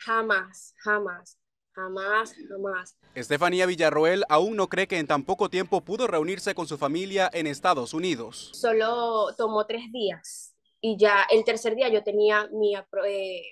Jamás, jamás. Jamás, jamás. Estefanía Villarroel aún no cree que en tan poco tiempo pudo reunirse con su familia en Estados Unidos. Solo tomó tres días y ya el tercer día yo tenía mi, eh,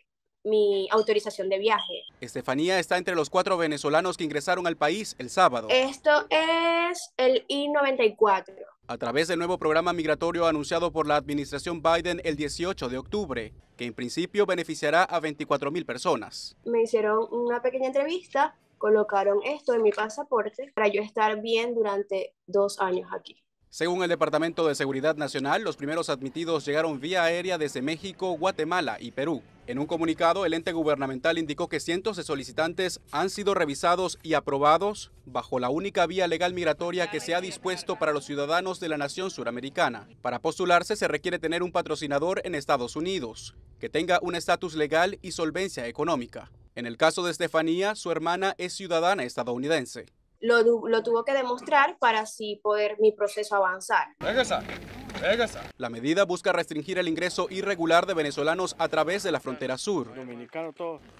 mi autorización de viaje. Estefanía está entre los cuatro venezolanos que ingresaron al país el sábado. Esto es el I-94. A través del nuevo programa migratorio anunciado por la administración Biden el 18 de octubre, que en principio beneficiará a 24.000 personas. Me hicieron una pequeña entrevista, colocaron esto en mi pasaporte para yo estar bien durante dos años aquí. Según el Departamento de Seguridad Nacional, los primeros admitidos llegaron vía aérea desde México, Guatemala y Perú. En un comunicado, el ente gubernamental indicó que cientos de solicitantes han sido revisados y aprobados bajo la única vía legal migratoria que se ha dispuesto para los ciudadanos de la nación suramericana. Para postularse se requiere tener un patrocinador en Estados Unidos que tenga un estatus legal y solvencia económica. En el caso de Estefanía, su hermana es ciudadana estadounidense. Lo, tuvo que demostrar para así poder mi proceso avanzar. La medida busca restringir el ingreso irregular de venezolanos a través de la frontera sur,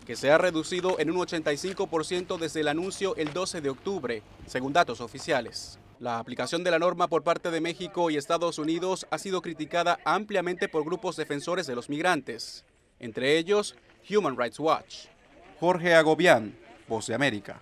que se ha reducido en un 85% desde el anuncio el 12 de octubre, según datos oficiales. La aplicación de la norma por parte de México y Estados Unidos ha sido criticada ampliamente por grupos defensores de los migrantes, entre ellos Human Rights Watch. Jorge Agobián, Voz de América.